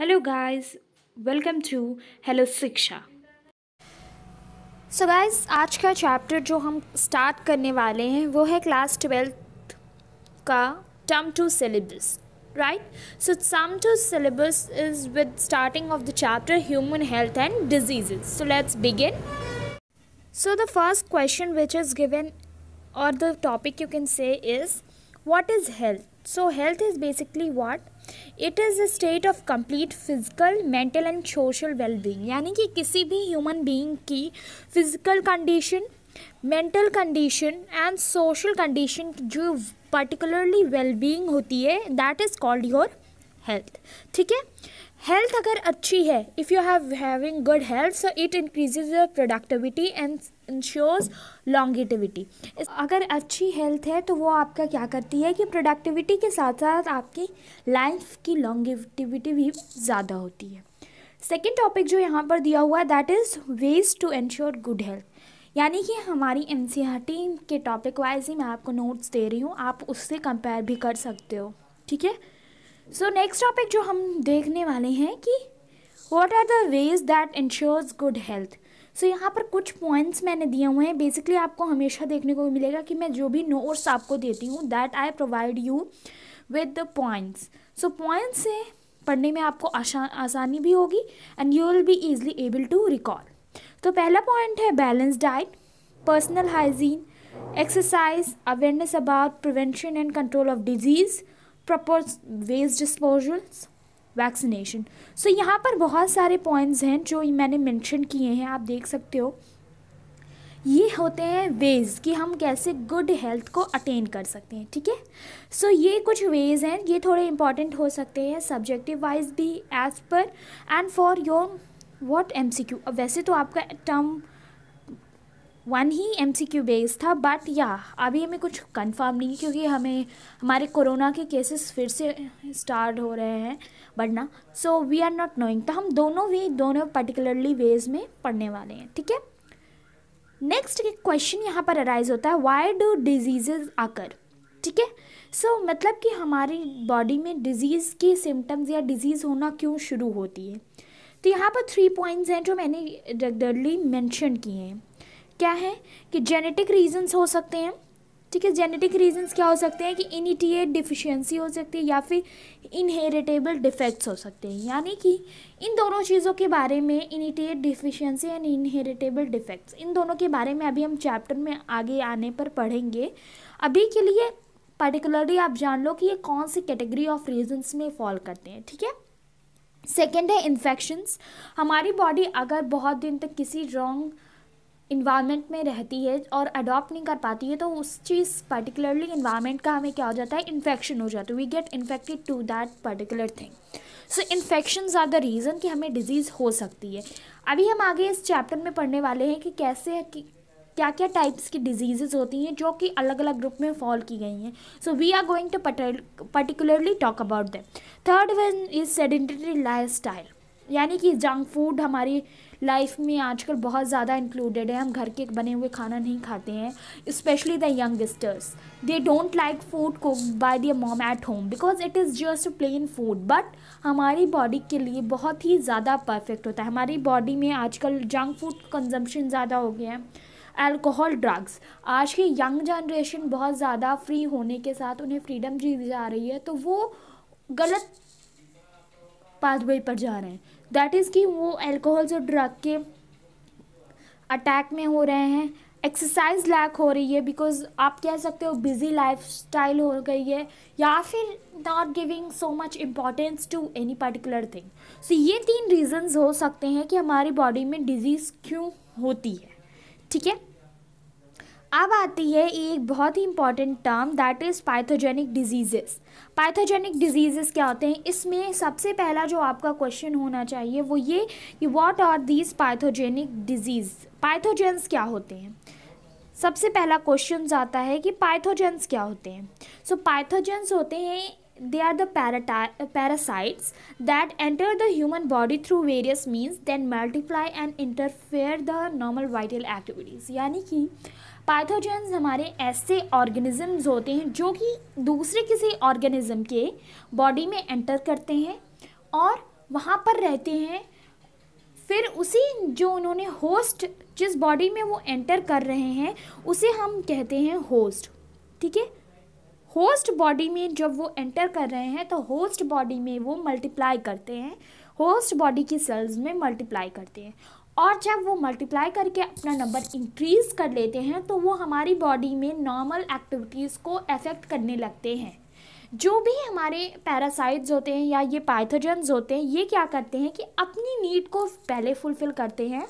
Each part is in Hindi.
hello guys welcome to hello Shiksha so guys आज का चैप्टर जो हम स्टार्ट करने वाले हैं वो है क्लास ट्वेल्थ का term two syllabus right so some two syllabus is with starting of the chapter human health and diseases so let's begin so the first question which is given or the topic you can say is what is health so health is basically what it is a state of complete physical mental and social well being यानी कि किसी भी ह्यूमन बींग की physical condition mental condition and social condition जो पर्टिकुलरली वेल बींग होती है that is called your health ठीक है हेल्थ अगर अच्छी है if you have having good health so it increases your productivity and ensures longevity अगर अच्छी हेल्थ है तो वो आपका क्या करती है कि प्रोडक्टिविटी के साथ साथ आपकी लाइफ की लॉन्गेटिविटी भी ज़्यादा होती है सेकेंड टॉपिक जो यहाँ पर दिया हुआ है that is ways to ensure good health यानी कि हमारी एन के टॉपिक वाइज ही मैं आपको नोट्स दे रही हूँ आप उससे कंपेयर भी कर सकते हो ठीक है सो नेक्स्ट टॉपिक जो हम देखने वाले हैं कि what are the ways that ensures good health so so, यहाँ पर कुछ पॉइंट्स मैंने दिए हुए हैं बेसिकली आपको हमेशा देखने को मिलेगा कि मैं जो भी नोट्स आपको देती हूँ that I provide you with the points so points से पढ़ने में आपको आशा आसानी भी होगी and you will be easily able to recall तो पहला पॉइंट है balance diet personal hygiene exercise awareness about prevention and control of disease proper waste disposals vaccination so यहाँ पर बहुत सारे पॉइंट्स हैं जो मैंने मेंशन किए हैं आप देख सकते हो ये होते हैं वेज़ कि हम कैसे गुड हेल्थ को अटेन कर सकते हैं ठीक है सो ये कुछ वेज़ हैं ये थोड़े इंपॉर्टेंट हो सकते हैं सब्जेक्टिव वाइज भी as per and for your what M C Q अब वैसे तो आपका टर्म वन ही एम सी क्यू बेस था बट या अभी हमें कुछ कंफर्म नहीं क्योंकि हमें हमारे कोरोना के केसेस फिर से स्टार्ट हो रहे हैं बढ़ना so we are not knowing तो हम दोनों भी दोनों पर्टिकुलरली वेज में पढ़ने वाले हैं ठीक है नेक्स्ट एक क्वेश्चन यहाँ पर अराइज होता है वाई डू डिजीजेज आकर ठीक है सो मतलब कि हमारी बॉडी में डिजीज़ के सिम्टम्स या डिजीज़ होना क्यों शुरू होती है तो यहाँ पर थ्री पॉइंट्स हैं जो मैंने रेगुलरली मेंशन किए हैं क्या है कि जेनेटिक रीजंस हो सकते हैं ठीक है जेनेटिक रीजंस क्या हो सकते हैं कि इनिटिएट डिफिशियंसी हो सकती है या फिर इनहेरिटेबल डिफेक्ट्स हो सकते हैं यानी कि इन दोनों चीज़ों के बारे में initiate deficiency and inheritable defects इन दोनों के बारे में अभी हम चैप्टर में आगे आने पर पढ़ेंगे अभी के लिए पर्टिकुलरली आप जान लो कि ये कौन सी कैटेगरी ऑफ रीजन्स में फॉल करते हैं ठीक है सेकेंड है इन्फेक्शंस हमारी बॉडी अगर बहुत दिन तक किसी रॉन्ग इन्वायरमेंट में रहती है और अडॉप्ट नहीं कर पाती है तो उस चीज़ पर्टिकुलरली इन्वायरमेंट का हमें क्या हो जाता है इन्फेक्शन हो जाता है we get infected to that particular thing so infection are the reason कि हमें डिजीज़ हो सकती है अभी हम आगे इस चैप्टर में पढ़ने वाले हैं कि कैसे कि क्या क्या टाइप्स की डिजीज़ होती हैं जो कि अलग अलग ग्रुप में फॉल की गई हैं so we are going to particularly talk about them third one is sedentary lifestyle यानी कि जंक फूड हमारी लाइफ में आजकल बहुत ज़्यादा इंक्लूडेड है हम घर के बने हुए खाना नहीं खाते हैं specially the youngsters they don't like food cook by their mom at home because it is just plain food but हमारी बॉडी के लिए बहुत ही ज़्यादा परफेक्ट होता है हमारी बॉडी में आजकल जंक फूड कंजम्पशन ज़्यादा हो गया है अल्कोहल ड्रग्स आज की यंग जनरेशन बहुत ज़्यादा फ्री होने के साथ उन्हें फ्रीडम दी जा रही है तो वो गलत पाथवे पर जा रहे हैं दैट इज़ कि वो एल्कोहल्स और ड्रग के अटैक में हो रहे हैं एक्सरसाइज लैक हो रही है बिकॉज आप कह सकते हो बिजी लाइफ स्टाइल हो गई है या फिर not giving so much importance to any particular thing so ये तीन रीजन्स हो सकते हैं कि हमारी बॉडी में डिजीज़ क्यों होती है ठीक है अब आती है एक बहुत ही important term that is pathogenic diseases pathogenic diseases क्या होते हैं इसमें सबसे पहला जो आपका क्वेश्चन होना चाहिए वो ये कि what are these pathogenic disease pathogens क्या होते हैं सबसे पहला क्वेश्चन आता है कि पाइथोजेंस क्या होते हैं सो so, पाइथोजेंस होते हैं they are the parasites that enter the human body through various means then multiply and interfere the normal vital activities यानी कि पाइथोजेंस हमारे ऐसे ऑर्गेनिजम्स होते हैं जो कि दूसरे किसी ऑर्गेनिज्म के बॉडी में एंटर करते हैं और वहाँ पर रहते हैं फिर उसी जो उन्होंने होस्ट जिस बॉडी में वो एंटर कर रहे हैं उसे हम कहते हैं होस्ट ठीक है होस्ट बॉडी में जब वो एंटर कर रहे हैं तो होस्ट बॉडी में वो मल्टीप्लाई करते हैं होस्ट बॉडी की सेल्स में मल्टीप्लाई करते हैं और जब वो मल्टीप्लाई करके अपना नंबर इंक्रीज़ कर लेते हैं तो वो हमारी बॉडी में नॉर्मल एक्टिविटीज़ को अफेक्ट करने लगते हैं जो भी हमारे पैरासाइट्स होते हैं या ये पाइथोजन होते हैं ये क्या करते हैं कि अपनी नीड को पहले फुलफ़िल करते हैं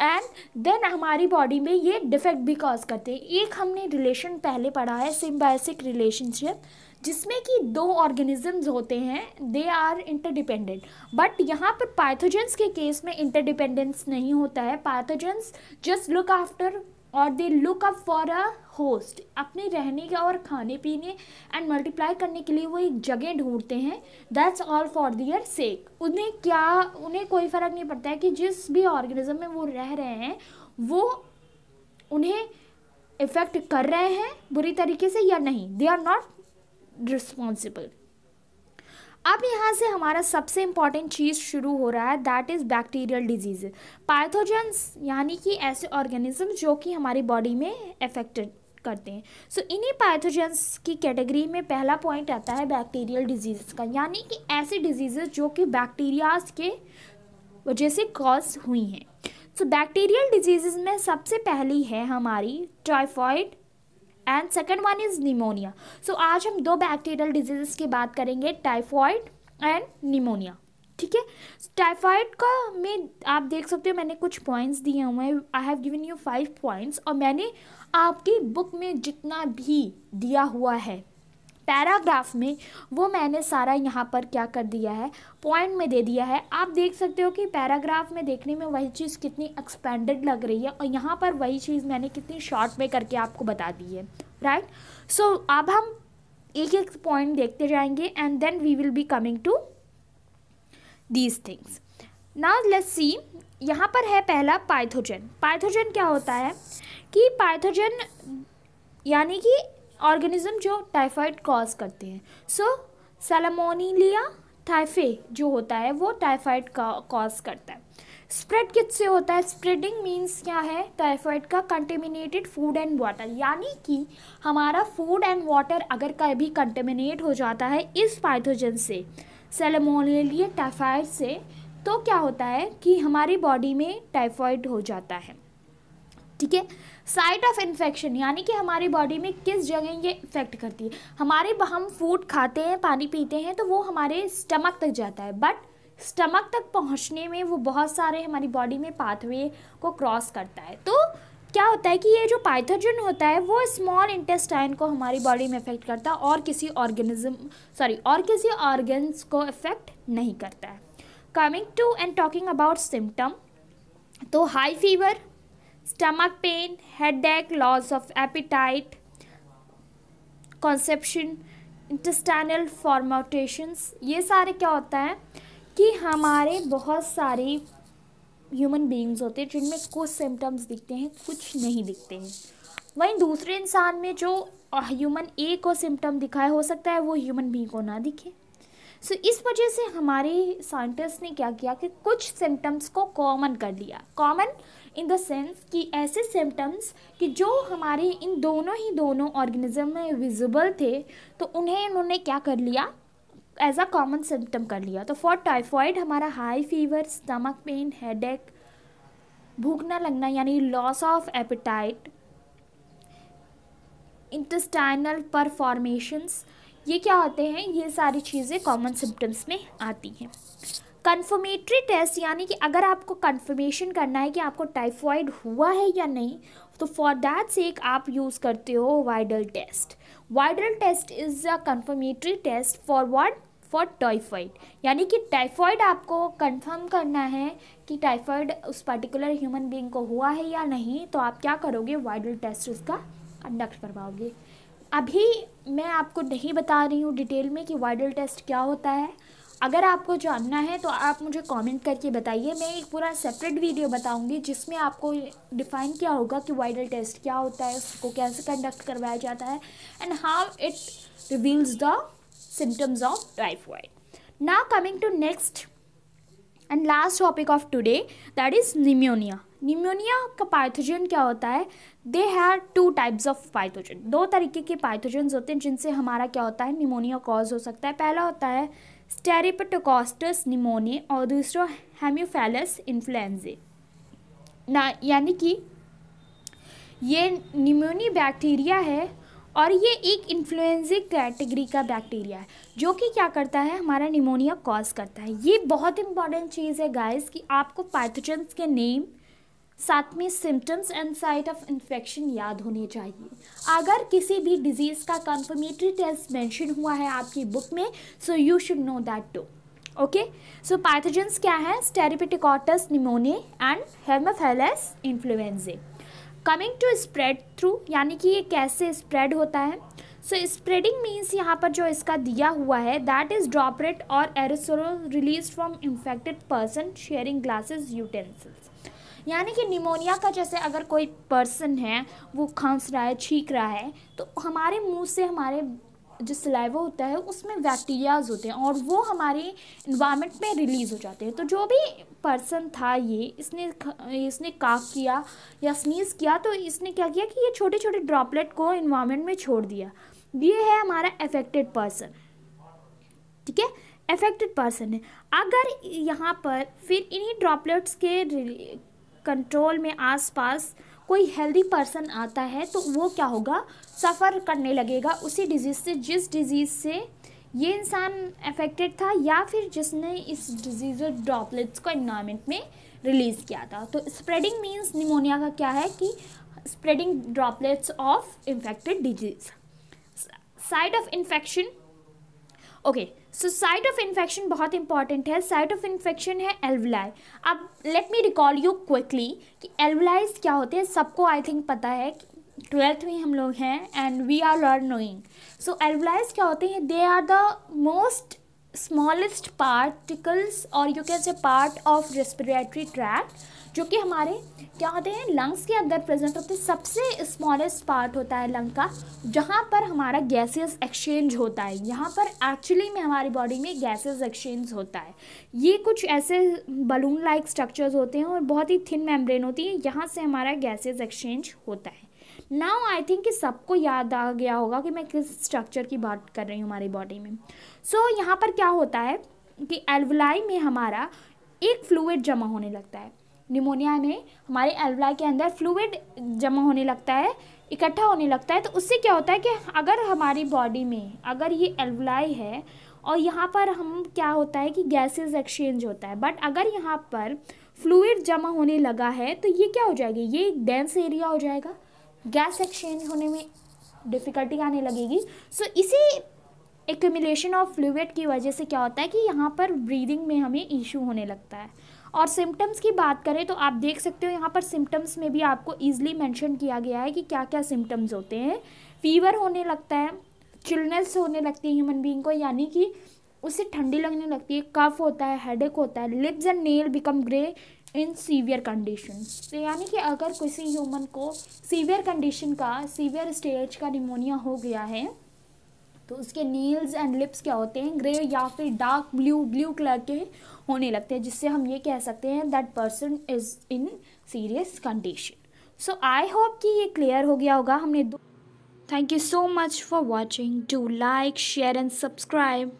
एंड देन हमारी बॉडी में ये डिफेक्ट भी कॉज करते हैं एक हमने रिलेशन पहले पढ़ा है सिम्बायसिक रिलेशनशिप जिसमें कि दो ऑर्गेनिजम्स होते हैं दे आर इंटरडिपेंडेंट बट यहाँ पर पाइथोजेंस के केस में इंटरडिपेंडेंस नहीं होता है पाथोजेंस जस्ट लुक आफ्टर और they look up for a host अपने रहने के और खाने पीने एंड मल्टीप्लाई करने के लिए वो एक जगह ढूंढते हैं that's all for their sake उन्हें क्या उन्हें कोई फ़र्क नहीं पड़ता है कि जिस भी ऑर्गेनिज्म में वो रह रहे हैं वो उन्हें इफ़ेक्ट कर रहे हैं बुरी तरीके से या नहीं दे आर नॉट रिस्पॉन्सिबल अब यहाँ से हमारा सबसे इम्पॉर्टेंट चीज़ शुरू हो रहा है that is bacterial disease pathogens यानी कि ऐसे ऑर्गेनिज्म जो कि हमारी बॉडी में अफेक्टेड करते हैं सो so, इन्हीं पाइथोजेंस की कैटेगरी में पहला पॉइंट आता है बैक्टीरियल डिजीज़ का यानी कि ऐसे डिजीज़ जो कि बैक्टीरियाज के वजह से कॉज हुई हैं सो बैक्टीरियल डिजीज़ में सबसे पहली है हमारी typhoid and second one is pneumonia so आज हम दो बैक्टीरियल डिजीज़ की बात करेंगे टाइफॉइड एंड निमोनिया ठीक है टाइफाइड का में आप देख सकते हो मैंने कुछ पॉइंट्स दिए हुए हैं I have given you five points और मैंने आपकी बुक में जितना भी दिया हुआ है पैराग्राफ में वो मैंने सारा यहाँ पर क्या कर दिया है पॉइंट में दे दिया है आप देख सकते हो कि पैराग्राफ में देखने में वही चीज़ कितनी एक्सपेंडेड लग रही है और यहाँ पर वही चीज़ मैंने कितनी शॉर्ट में करके आपको बता दी है राइट सो अब हम एक एक पॉइंट देखते जाएंगे and then we will be coming to these things now let's see यहाँ पर है पहला पाइथोजन पाइथोजन क्या होता है कि पाइथोजन यानी कि ऑर्गेनिज्म जो टाइफाइड कॉज करते हैं सो सेलमोनीलिया टाइफे जो होता है वो टाइफाइड का कॉज करता है स्प्रेड किससे होता है स्प्रेडिंग मीन्स क्या है टाइफाइड का कंटेमिनेटेड फूड एंड वाटर यानी कि हमारा फूड एंड वाटर अगर कभी कंटेमिनेट हो जाता है इस पाइथोजन से सेलमोनीलिया टाइफाइड से तो क्या होता है कि हमारी बॉडी में टाइफाइड हो जाता है ठीक है साइट ऑफ इन्फेक्शन यानी कि हमारी बॉडी में किस जगह ये इफेक्ट करती है हमारे हम फूड खाते हैं पानी पीते हैं तो वो हमारे स्टमक तक जाता है बट स्टमक तक पहुंचने में वो बहुत सारे हमारी बॉडी में पाथवे को क्रॉस करता है तो क्या होता है कि ये जो पाइथोजन होता है वो स्मॉल इंटेस्टाइन को हमारी बॉडी में इफेक्ट करता है और किसी ऑर्गेनिज्म सॉरी और किसी ऑर्गन्स को इफेक्ट नहीं करता है coming to and talking about symptom तो high fever stomach pain, headache, loss of appetite, conception, intestinal formations ये सारे क्या होता है कि हमारे बहुत सारे ह्यूमन बींग्स होते हैं जिनमें कुछ सिम्टम्स दिखते हैं कुछ नहीं दिखते हैं वहीं दूसरे इंसान में जो ह्यूमन ए को सिम्टम दिखाए हो सकता है वो ह्यूमन बी को ना दिखे सो so, इस वजह से हमारे साइंटिस्ट ने क्या किया कि कुछ सिम्टम्स को कॉमन कर लिया कॉमन इन द सेंस कि ऐसे सिम्टम्स कि जो हमारे इन दोनों ही दोनों ऑर्गेनिज्म में विजिबल थे तो उन्हें इन्होंने क्या कर लिया एज अ कॉमन सिम्टम कर लिया तो फॉर टाइफॉइड हमारा high fever stomach pain head एक भूखना लगना यानी loss of appetite intestinal perforations ये क्या होते हैं ये सारी चीज़ें कॉमन सिम्टम्स में आती हैं कन्फर्मेटरी टेस्ट यानी कि अगर आपको कन्फर्मेशन करना है कि आपको टाइफॉइड हुआ है या नहीं तो फॉर दैट सेक आप यूज़ करते हो Widal test Widal test is a confirmatory test for what for typhoid यानी कि टाइफॉइड आपको कन्फर्म करना है कि टाइफॉइड उस पर्टिकुलर ह्यूमन बींग को हुआ है या नहीं तो आप क्या करोगे वाइडल टेस्ट उसका कंडक्ट करवाओगे अभी मैं आपको नहीं बता रही हूँ डिटेल में कि वाइडल टेस्ट क्या होता है अगर आपको जानना है तो आप मुझे कमेंट करके बताइए मैं एक पूरा सेपरेट वीडियो बताऊंगी जिसमें आपको डिफाइन क्या होगा कि वाइडल टेस्ट क्या होता है उसको कैसे कंडक्ट करवाया जाता है and how it reveals the of of wide ना coming to next and last topic of today that is pneumonia pneumonia का पाइथोजन क्या होता है they have two types of pathogen दो तरीके के पाइथोजन होते हैं जिनसे हमारा क्या होता है निमोनिया कॉज हो सकता है पहला होता है स्टेरिपटोकॉस्टस निमोनी और दूसरा हेम्योफेलस इन्फ्लुएंजे ना यानी कि ये निमोनी बैक्टीरिया है और ये एक इन्फ्लुएंजे कैटेगरी का बैक्टीरिया है जो कि क्या करता है हमारा निमोनिया कॉज करता है ये बहुत इंपॉर्टेंट चीज़ है गाइस कि आपको पैथोजेंस के नेम साथ में symptoms and site of infection याद होने चाहिए अगर किसी भी डिजीज़ का कंफर्मेटरी टेस्ट मेंशन हुआ है आपकी बुक में so you should know that too okay so pathogens क्या है streptococcus pneumoniae and haemophilus influenzae coming to spread through यानी कि ये कैसे स्प्रेड होता है सो स्प्रेडिंग मीन्स यहाँ पर जो इसका दिया हुआ है दैट इज़ ड्रॉपरेट और aerosol release from infected person sharing glasses utensils यानी कि निमोनिया का जैसे अगर कोई पर्सन है वो खांस रहा है छींक रहा है तो हमारे मुंह से हमारे जो सिलाइवा होता है उसमें बैक्टीरियाज होते हैं और वो हमारे इन्वामेंट में रिलीज़ हो जाते हैं तो जो भी पर्सन था ये इसने इसने काक किया या स्नीज़ किया तो इसने क्या किया कि ये छोटे छोटे ड्रॉपलेट को इन्वामेंट में छोड़ दिया ये है हमारा अफेक्टेड पर्सन ठीक है अफेक्टेड पर्सन है अगर यहाँ पर फिर इन्हीं ड्रॉपलेट्स के कंट्रोल में आसपास कोई हेल्दी पर्सन आता है तो वो क्या होगा सफ़र करने लगेगा उसी डिजीज़ से जिस डिज़ीज़ से ये इंसान अफेक्टेड था या फिर जिसने इस डिजीज़ और ड्रॉपलेट्स को इन्वायरमेंट में रिलीज़ किया था तो स्प्रेडिंग मीन्स निमोनिया का क्या है कि spreading droplets of infected disease side of infection okay so site of infection बहुत इंपॉर्टेंट है साइट ऑफ इन्फेक्शन है एल्वलाई अब let me recall you quickly कि एल्वलाइज क्या होते हैं सबको आई थिंक पता है कि ट्वेल्थ में हम लोग हैं and we are learn knowing so alveoli क्या होते हैं they are the most smallest particles और you can say part of respiratory tract जो कि हमारे क्या होते हैं लंग्स के अंदर प्रेजेंट होते हैं सबसे स्मॉलेस्ट पार्ट होता है लंग का जहाँ पर हमारा गैसेस एक्सचेंज होता है यहाँ पर एक्चुअली में हमारी बॉडी में गैसेस एक्सचेंज होता है ये कुछ ऐसे बलून लाइक स्ट्रक्चर्स होते हैं और बहुत ही थिन मेम्ब्रेन होती है यहाँ से हमारा गैसेज एक्सचेंज होता है नाउ आई थिंक कि सबको याद आ गया होगा कि मैं किस स्ट्रक्चर की बात कर रही हूँ हमारी बॉडी में सो so, यहाँ पर क्या होता है कि एल्वलाई में हमारा एक फ्लूड जमा होने लगता है निमोनिया में हमारे एल्वलाई के अंदर फ्लूड जमा होने लगता है इकट्ठा होने लगता है तो उससे क्या होता है कि अगर हमारी बॉडी में अगर ये एल्वलाई है और यहाँ पर हम क्या होता है कि गैसेस एक्सचेंज होता है बट अगर यहाँ पर फ्लूड जमा होने लगा है तो ये क्या हो जाएगी ये एक डेंस एरिया हो जाएगा गैस एक्सचेंज होने में डिफ़िकल्टी आने लगेगी सो so, इसी एक्यूमिलेशन ऑफ फ्लूड की वजह से क्या होता है कि यहाँ पर ब्रीदिंग में हमें इशू होने लगता है और सिम्टम्स की बात करें तो आप देख सकते हो यहाँ पर सिम्टम्स में भी आपको ईजिली मैंशन किया गया है कि क्या क्या सिम्टम्स होते हैं फीवर होने लगता है चिलनेस होने लगती है ह्यूमन बींग को यानी कि उससे ठंडी लगने लगती है कफ होता है हेडेक होता है lips and nail become grey in severe condition तो यानी कि अगर किसी ह्यूमन को सीवियर कंडीशन का सीवियर स्टेज का निमोनिया हो गया है तो उसके नील्स एंड लिप्स क्या होते हैं ग्रे या फिर डार्क ब्लू ब्लू कलर के होने लगते हैं जिससे हम ये कह सकते हैं that person is in serious condition so I hope कि ये क्लियर हो गया होगा हमने दो thank you so much for watching to like share and subscribe